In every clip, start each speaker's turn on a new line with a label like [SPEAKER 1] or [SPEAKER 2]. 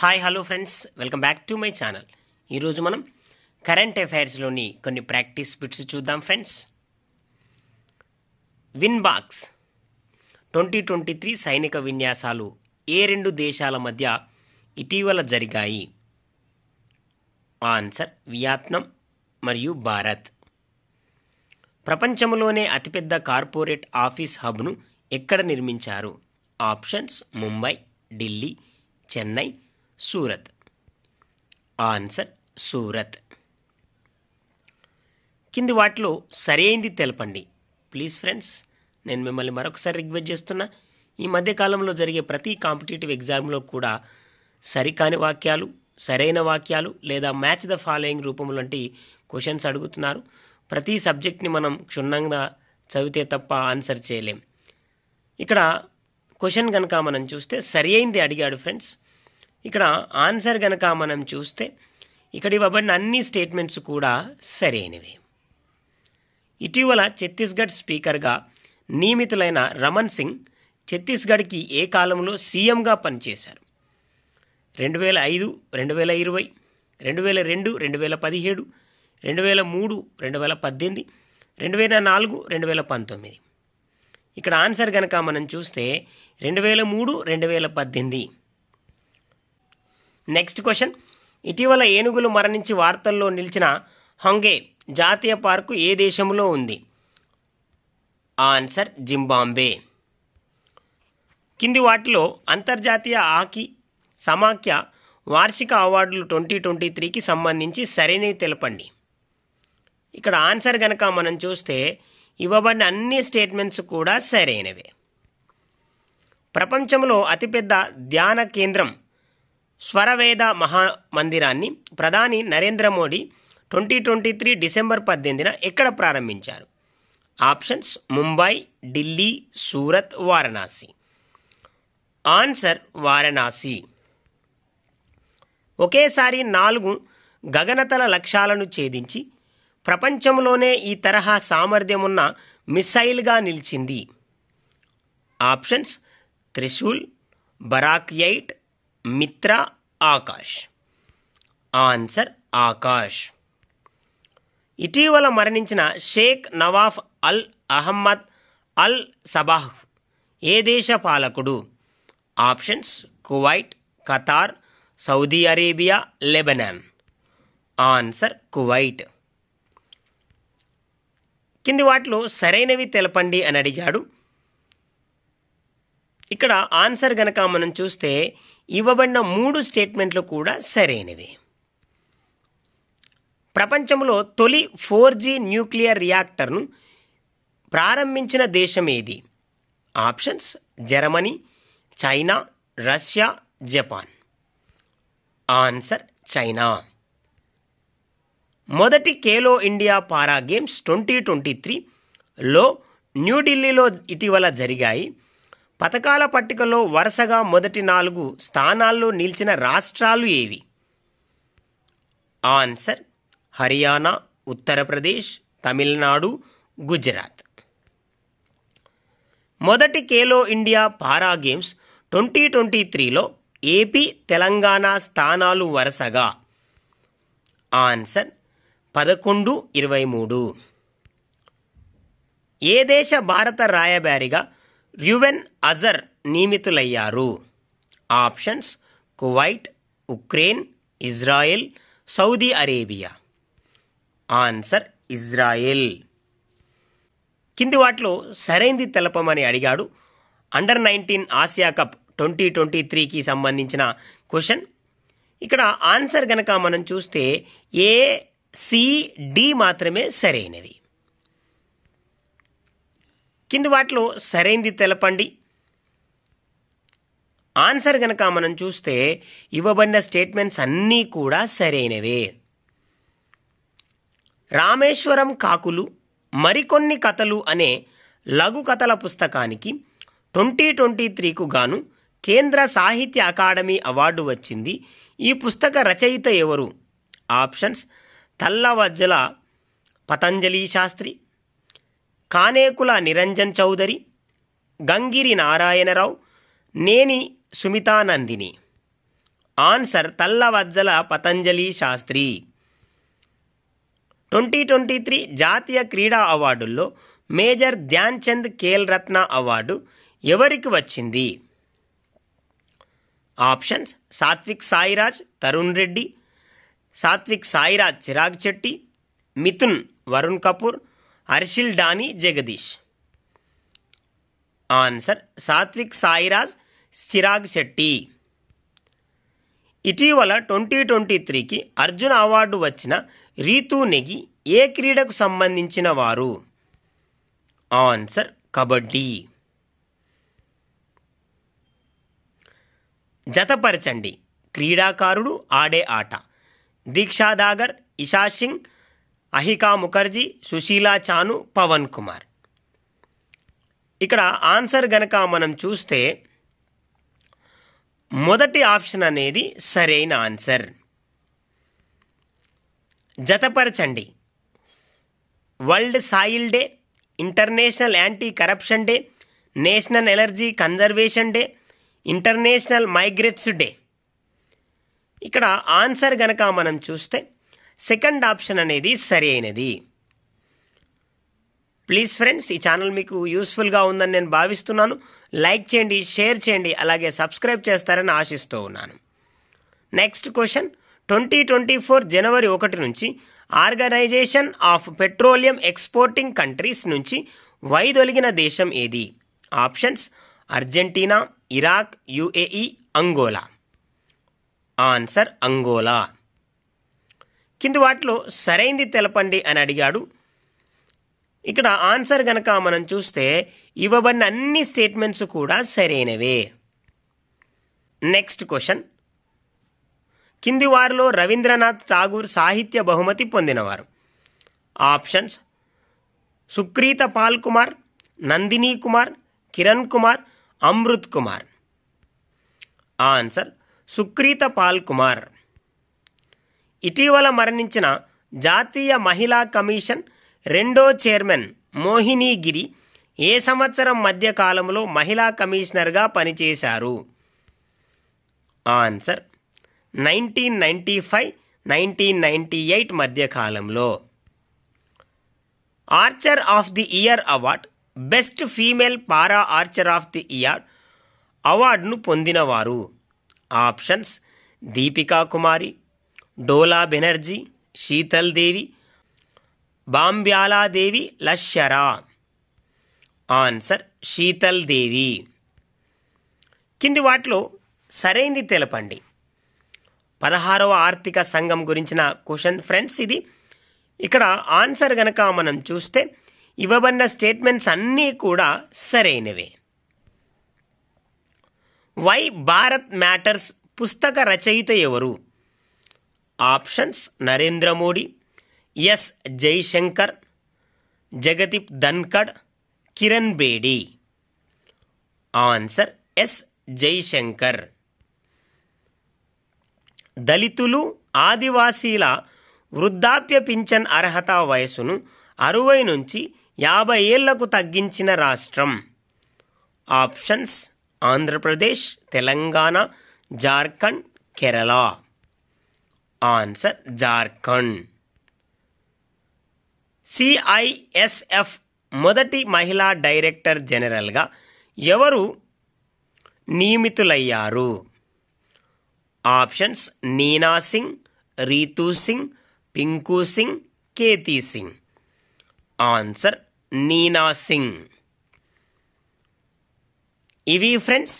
[SPEAKER 1] hi hello friends welcome back to my channel ఈరోజు మనం current అఫైర్స్లోని కొన్ని ప్రాక్టీస్ బిట్స్ చూద్దాం friends Vinbax twenty twenty three సైనిక విన్యాసాలు ఏ రెండు దేశాల మధ్య ఇటీవల జరిగాయి ఆన్సర్ వియత్నాం మరియు భారత్ ప్రపంచంలోనే అతిపెద్ద కార్పొరేట్ ఆఫీస్ హబ్ను ఎక్కడ నిర్మించారు ఆప్షన్స్ ముంబై ఢిల్లీ చెన్నై సూరత్ ఆన్సర్ సూరత్ కింది వాటిలో సరైనది తెలపండి ప్లీజ్ ఫ్రెండ్స్ నేను మిమ్మల్ని మరొకసారి రిక్వెస్ట్ చేస్తున్నా ఈ మధ్యకాలంలో జరిగే ప్రతి కాంపిటేటివ్ ఎగ్జామ్లో కూడా సరికాని వాక్యాలు సరైన వాక్యాలు లేదా మ్యాచ్ ద ఫాలోయింగ్ రూపం వంటి క్వశ్చన్స్ అడుగుతున్నారు ప్రతి సబ్జెక్ట్ని మనం క్షుణ్ణంగా చదివితే తప్ప ఆన్సర్ చేయలేం ఇక్కడ క్వశ్చన్ కనుక మనం చూస్తే సరి అడిగాడు ఫ్రెండ్స్ ఇక్కడ ఆన్సర్ గనక మనం చూస్తే ఇక్కడ ఇవ్వబడిన అన్ని స్టేట్మెంట్స్ కూడా సరైనవి ఇటీవల ఛత్తీస్గఢ్ స్పీకర్గా నియమితులైన రమణ్ సింగ్ ఛత్తీస్గఢ్కి ఏ కాలంలో సీఎంగా పనిచేశారు రెండు వేల ఐదు రెండు వేల ఇరవై రెండు వేల రెండు రెండు వేల పదిహేడు రెండు వేల మూడు రెండు వేల పద్దెనిమిది రెండు వేల నాలుగు రెండు వేల పంతొమ్మిది ఇక్కడ ఆన్సర్ కనుక మనం చూస్తే రెండు వేల మూడు రెండు వేల పద్దెనిమిది నెక్స్ట్ క్వశ్చన్ ఇటీవల ఏనుగులు మరణించి వార్తల్లో నిలిచిన హంగే జాతీయ పార్కు ఏ దేశంలో ఉంది ఆన్సర్ జింబాంబే కింది వాటిలో అంతర్జాతీయ ఆకి సమాఖ్య వార్షిక అవార్డులు ట్వంటీ ట్వంటీ త్రీకి సంబంధించి సరైనవి తెలపండి ఇక్కడ ఆన్సర్ కనుక మనం చూస్తే ఇవ్వబడిన అన్ని స్టేట్మెంట్స్ కూడా సరైనవే ప్రపంచంలో అతిపెద్ద ధ్యాన కేంద్రం స్వరవేద మహా మందిరాన్ని ప్రధాని Narendra Modi twenty twenty three December పద్దెనిమిదిన ఎక్కడ ప్రారంభించారు ఆప్షన్స్ ముంబై ఢిల్లీ సూరత్ వారణాసి ఆన్సర్ వారణాసి ఒకేసారి నాలుగు గగనతల లక్ష్యాలను ఛేదించి ప్రపంచంలోనే ఈ తరహా సామర్థ్యమున్న మిస్సైల్గా నిలిచింది ఆప్షన్స్ త్రిశూల్ బరాక్ ఎయిట్ మిత్ర ఆకాష్ ఆన్సర్ ఆకాష్ ఇటీవల మరణించిన Sheikh Nawaf al Ahmad al Sabah ఏ దేశ పాలకుడు options Kuwait Qatar Saudi Arabia Lebanon answer Kuwait కింది వాటిలో సరైనవి తెలపండి అని అడిగాడు ఇక్కడ ఆన్సర్ గనక మనం చూస్తే ఇవ్వబడిన మూడు స్టేట్మెంట్లు కూడా సరైనవి ప్రపంచంలో తొలి ఫోర్ జీ న్యూక్లియర్ రియాక్టర్ను ప్రారంభించిన దేశం ఏది options Germany China Russia Japan answer China మొదటి Khelo India para games twenty twenty త్రీలో న్యూఢిల్లీలో ఇటీవల జరిగాయి పథకాల పట్టికలో వరుసగా మొదటి నాలుగు స్థానాల్లో నిలిచిన రాష్ట్రాలు ఏవి ఆన్సర్ హర్యానా ఉత్తరప్రదేశ్ తమిళనాడు గుజరాత్ మొదటి Khelo India para games twenty twenty త్రీలో ఏపీ తెలంగాణ స్థానాలు వరుసగా ఆన్సర్ పదకొండు ఇరవై మూడు ఏ దేశ భారత రాయబారిగా ర్యువెన్ అజర్ నియమితులయ్యారు options Kuwait Ukraine Israel Saudi Arabia answer Israel కింది వాటిలో సరైంది తెలపమని అడిగాడు under nineteen Asia cup twenty twenty త్రీకి సంబంధించిన క్వశ్చన్ ఇక్కడ ఆన్సర్ గనక మనం చూస్తే ఏ మాత్రమే సరైనవి కింది వాటిలో సరైంది తెలపండి ఆన్సర్ గనక మనం చూస్తే ఇవ్వబడిన స్టేట్మెంట్స్ అన్నీ కూడా సరైనవే రామేశ్వరం కాకులు మరికొన్ని కథలు అనే లఘు కథల పుస్తకానికి ట్వంటీ ట్వంటీ త్రీకు గాను కేంద్ర సాహిత్య అకాడమీ అవార్డు వచ్చింది ఈ పుస్తక రచయిత ఎవరు options Tallavajjala Patanjali Sastri Kanekula Niranjan Chowdary Gangiri Narayana Rao Neni Sumithanandini answer Tallavajjala Patanjali Sastri twenty twenty three జాతీయ క్రీడా అవార్డుల్లో మేజర్ ధ్యాన్ చంద్ ఖేల్ రత్న అవార్డు ఎవరికి వచ్చింది ఆప్షన్స్ సాత్విక్ సాయిరాజ్ తరుణ్ రెడ్డి సాత్విక్ సాయిరాజ్ చిరాగ్ చెట్టి మిథున్ వరుణ్ కపూర్ అర్షిల్ డాని జగదీష్ ఆన్సర్ సాత్విక్ సాయిరాజ్ చిరాగ్ శెట్టి ఇటీవల ట్వంటీ ట్వంటీ త్రీకి అర్జున్ అవార్డు వచ్చిన రీతూ నెగి ఏ క్రీడకు సంబంధించిన వారు ఆన్సర్ కబడ్డీ జతపరచండి క్రీడాకారుడు ఆడే ఆట దీక్షాదాగర్ ఇషా సింగ్ అహికా ముఖర్జీ సుశీలా చాను పవన్ కుమార్ ఇక్కడ ఆన్సర్ గనక మనం చూస్తే మొదటి ఆప్షన్ అనేది సరైన ఆన్సర్ జతపరచండి world soil day international anti corruption day national energy conservation day international migrants day ఇక్కడ ఆన్సర్ గనక మనం చూస్తే సెకండ్ ఆప్షన్ అనేది సరి అయినది ప్లీజ్ ఫ్రెండ్స్ ఈ ఛానల్ మీకు యూస్ఫుల్గా ఉందని నేను భావిస్తున్నాను లైక్ చేయండి షేర్ చేయండి అలాగే సబ్స్క్రైబ్ చేస్తారని ఆశిస్తూ ఉన్నాను next question twenty twenty four జనవరి ఒకటి నుంచి organisation of petroleum exporting countries నుంచి వైదొలిగిన దేశం ఏది options Argentina Iraq UAE Angola answer Angola కింద వాటిలో సరైంది తెలపండి అని అడిగాడు ఇక్కడ ఆన్సర్ గనక మనం చూస్తే ఇవ్వబడిన అన్ని స్టేట్మెంట్స్ కూడా సరైనవే నెక్స్ట్ క్వశ్చన్ కింది వారిలో రవీంద్రనాథ్ ఠాగూర్ సాహిత్య బహుమతి పొందినవారు ఆప్షన్స్ సుక్రీత పాల్ కుమార్ నందిని కుమార్ కిరణ్ కుమార్ అమృత్ కుమార్ ఆన్సర్ సుక్రీత పాల్ కుమార్ ఇటీవల మరణించిన జాతీయ మహిళా కమిషన్ రెండో చైర్మన్ మోహినీగిరి ఏ సంవత్సరం మధ్యకాలంలో మహిళా కమిషనర్గా పనిచేశారు answer nineteen ninety five nineteen ninety eight మధ్యకాలంలో archer of the year award best female para archer of the year అవార్డును పొందినవారు ఆప్షన్స్ దీపికా కుమారి డోలా బెనర్జీ శీతల్ దేవి బాంబ్యాలాదేవి లశ్యరా ఆన్సర్ శీతల్ దేవి కింది వాటిలో సరైంది తెలపండి పదహారవ ఆర్థిక సంఘం గురించిన క్వశ్చన్ ఫ్రెండ్స్ ఇది ఇక్కడ ఆన్సర్ గనక మనం చూస్తే ఇవ్వబడిన స్టేట్మెంట్స్ అన్నీ కూడా సరైనవే వై భారత్ మ్యాటర్స్ పుస్తక రచయిత ఎవరు options Narendra Modi S Jaishankar Jagdeep Dhankhar Kiran Bedi answer S Jaishankar దళితులు ఆదివాసీల వృద్ధాప్య పింఛన్ అర్హత వయసును అరవై నుంచి యాభై ఏళ్లకు తగ్గించిన రాష్ట్రం options Andhra Pradesh Telangana Jharkhand Kerala answer Jharkhand CISF మొదటి మహిళా డైరెక్టర్ జనరల్గా ఎవరు నియమితులయ్యారు ఆప్షన్స్ నీనా సింగ్ రీతూ సింగ్ పింకు సింగ్ కేతి సింగ్ ఆన్సర్ నీనా సింగ్ ఇవి ఫ్రెండ్స్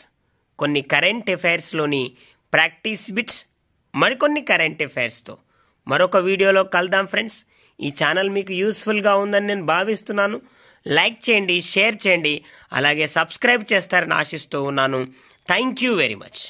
[SPEAKER 1] కొన్ని కరెంట్ అఫైర్స్లోని ప్రాక్టీస్ బిట్స్ మరికొన్ని కరెంట్ అఫైర్స్తో మరొక వీడియోలో కలదాం ఫ్రెండ్స్ ఈ ఛానల్ మీకు యూస్ఫుల్గా ఉందని నేను భావిస్తున్నాను లైక్ చేయండి షేర్ చేయండి అలాగే సబ్స్క్రైబ్ చేస్తారని ఆశిస్తూ ఉన్నాను థ్యాంక్ యూ వెరీ మచ్